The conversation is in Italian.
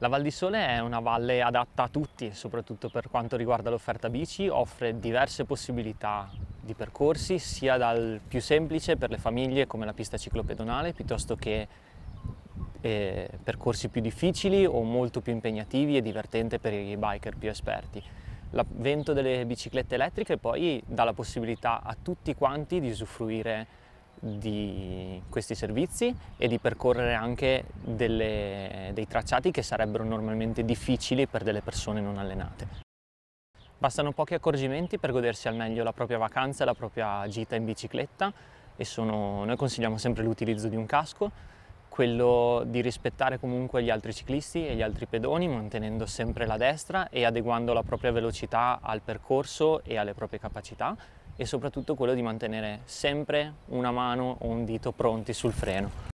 La Val di Sole è una valle adatta a tutti, soprattutto per quanto riguarda l'offerta bici, offre diverse possibilità di percorsi, sia dal più semplice per le famiglie come la pista ciclopedonale, piuttosto che eh, percorsi più difficili o molto più impegnativi e divertente per i biker più esperti. L'avvento delle biciclette elettriche poi dà la possibilità a tutti quanti di usufruire di questi servizi e di percorrere anche delle, dei tracciati che sarebbero normalmente difficili per delle persone non allenate. Bastano pochi accorgimenti per godersi al meglio la propria vacanza e la propria gita in bicicletta e sono, noi consigliamo sempre l'utilizzo di un casco, quello di rispettare comunque gli altri ciclisti e gli altri pedoni mantenendo sempre la destra e adeguando la propria velocità al percorso e alle proprie capacità e soprattutto quello di mantenere sempre una mano o un dito pronti sul freno.